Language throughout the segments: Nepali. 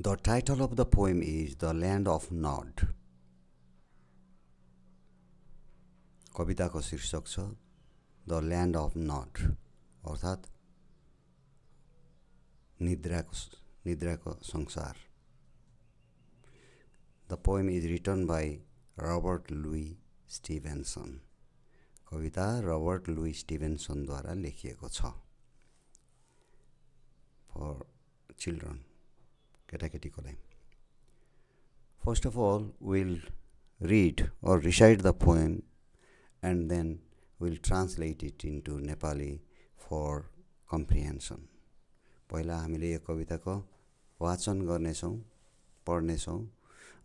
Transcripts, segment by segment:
The title of the poem is the land of nod कविताको शीर्षक छ द ल्यान्ड अफ नट अर्थात् निद्राको निद्राको संसार the poem is written by Robert Louis Stevenson कविता रबर्ट लुई स्टिभेन्सनद्वारा लेखिएको छ फर चिल्ड्रन केटाकेटीकोलाई first of all we'll read or recite the poem and then we'll translate it into Nepali for comprehension पहिला हामीले यो कविताको वाचन गर्नेछौँ पढ्नेछौँ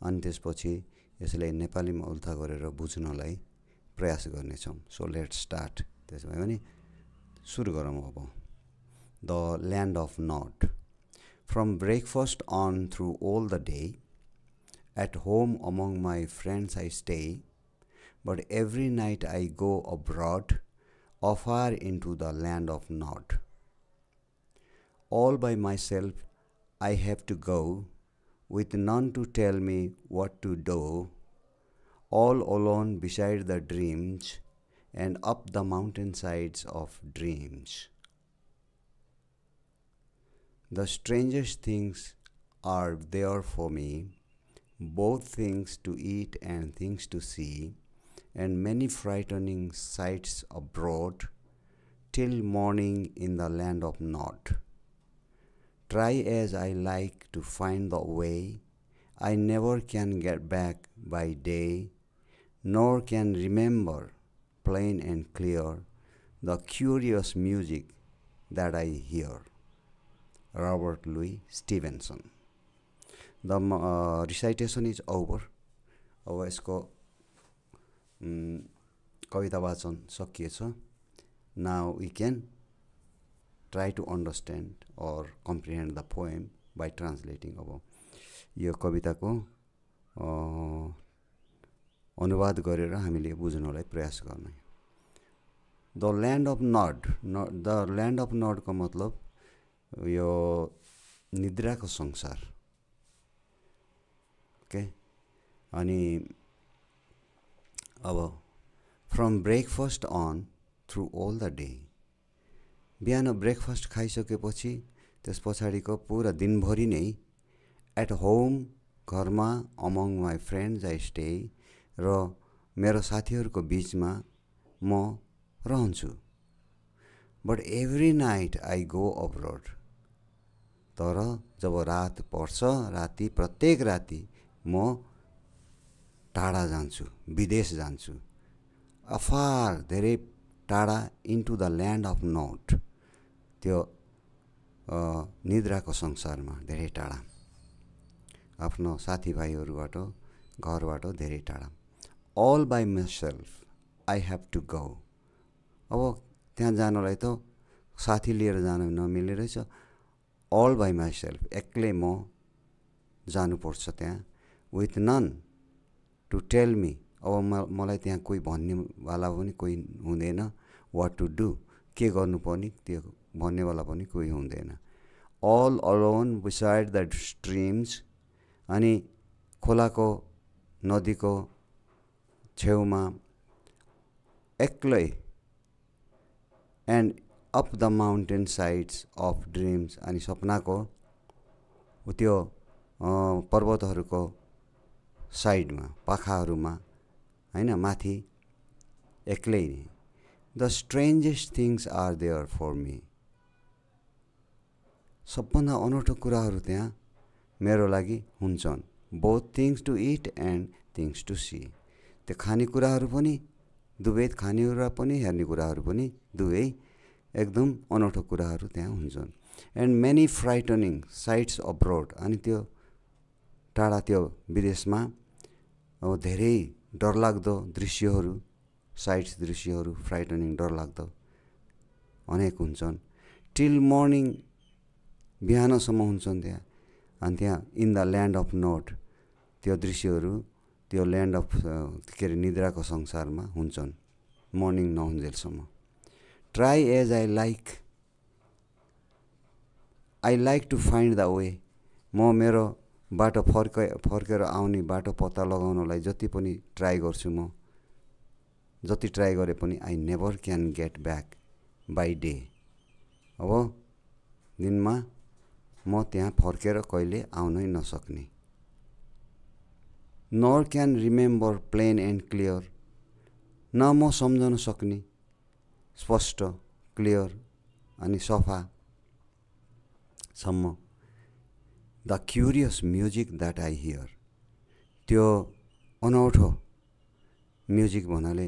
अनि त्यसपछि यसलाई नेपालीमा उल्था गरेर बुझ्नलाई प्रयास गर्नेछौँ सो लेट स्टार्ट त्यसो भयो भने सुरु गरौँ अब the land of nod From breakfast on through all the day, at home among my friends I stay, but every night I go abroad, afar into the land of Nod. All by myself I have to go, with none to tell me what to do, all alone beside the dreams and up the mountain sides of dreams. The strangest things are there for me, both things to eat and things to see, and many frightening sights abroad, till morning in the land of Nod. Try as I like to find the way, I never can get back by day, nor can remember plain and clear the curious music that I hear. Robert Louis Stevenson the recitation is over अब यसको कविता वाचन सकिएछ now we can try to understand or comprehend the poem by translating अब यो कविताको अनुवाद गरेर हामीले बुझ्नलाई प्रयास गर्ने the land of nod the land of नडको मतलब यो निद्राको संसार ओके अनि अब from breakfast on through all the day बिहान ब्रेकफास्ट खाइसकेपछि त्यस पछाडिको पुरा दिनभरि नै एट होम घरमा among my friends I stay र मेरो साथीहरूको बिचमा म रहन्छु but every night I go abroad तर जब रात पर्छ राति प्रत्येक राति म टाढा जान्छु विदेश जान्छु अफार धेरै टाढा into the land of nod त्यो निद्राको संसारमा धेरै टाढा आफ्नो साथीभाइहरूबाट घरबाट धेरै टाढा all by my I have to go अब त्यहाँ जानलाई त साथी लिएर जान नमिले रहेछ अल बाई सेल्फ एक्लै म जानुपर्छ त्यहाँ with none to tell me अब म मलाई त्यहाँ कोही भन्नेवाला पनि कोही हुँदैन वाट टु डु के गर्नुपर्ने त्यो भन्नेवाला पनि कोही हुँदैन all alone beside the streams अनि खोलाको नदीको छेउमा एक्लै and up the mountain sides of dreams अनि सपनाको त्यो पर्वतहरूको साइडमा पाखाहरूमा होइन माथि एक्लै नै the strangest things are there for me सबभन्दा अनौठो कुराहरू त्यहाँ मेरो लागि हुन्छन् both things to eat and things to see त्यो खानेकुराहरू पनि दुवै खानेकुरा पनि हेर्ने कुराहरू पनि दुवै एकदम अनौठो कुराहरू त्यहाँ हुन्छन् and many frightening sights abroad अनि त्यो टाढा त्यो विदेशमा अब धेरै डरलाग्दो दृश्यहरू साइट्स दृश्यहरू फ्राइटनिङ डरलाग्दो अनेक हुन्छन् टिल मर्निङ बिहानसम्म हुन्छन् त्यहाँ अनि त्यहाँ in the land of nod त्यो दृश्यहरू त्यो ल्यान्ड अफ के अरे निद्राको संसारमा हुन्छन् मर्निङ नहुन्जेलसम्म try as I like I like to find the way म मेरो बाटो फर्क फर्केर आउने बाटो पत्ता लगाउनलाई जति पनि ट्राई गर्छु म जति ट्राई गरे पनि I never can get back by day अब दिनमा म त्यहाँ फर्केर कहिले आउनै नसक्ने nor can remember plain and clear न म सम्झन सक्ने स्पष्ट क्लियर अनि सफासम्म the curious music that I hear त्यो अनौठो म्युजिक भन्नाले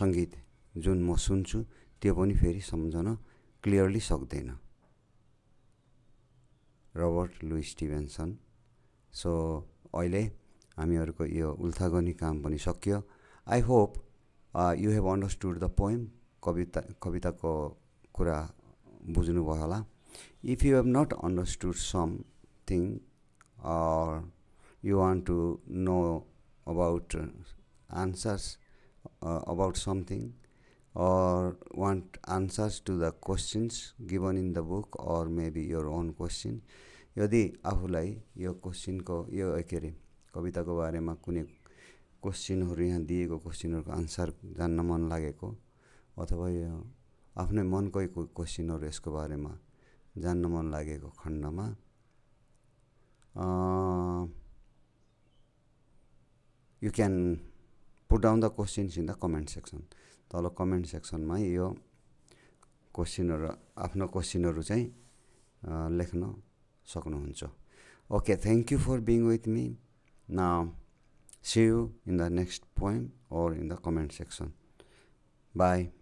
सङ्गीत जुन म सुन्छु त्यो पनि फेरि सम्झन क्लियरली सक्दैन रबर्ट लुइस स्टिभेन्सन सो अहिले हामीहरूको यो उल्था काम पनि सकियो I hope you have understood the poem कविता कविताको कुरा बुझ्नुभयो होला if you have not understood something you want to know about answers about something or want answers to the questions given in the book or maybe your own question यदि आफूलाई यो क्वेसनको यो के अरे कविताको बारेमा कुनै क्वेसनहरू यहाँ दिएको क्वेसनहरूको आन्सर जान्न मन लागेको अथवा यो आफ्नै मनकै क्वेसनहरू यसको बारेमा जान्न मन लागेको खण्डमा you can put down the questions in the comment section तल कमेन्ट सेक्सनमा यो क्वेसनहरू आफ्नो क्वेसनहरू चाहिँ लेख्न सक्नुहुन्छ okay thank you for being with me न See you in the next poem or in the comment section. Bye.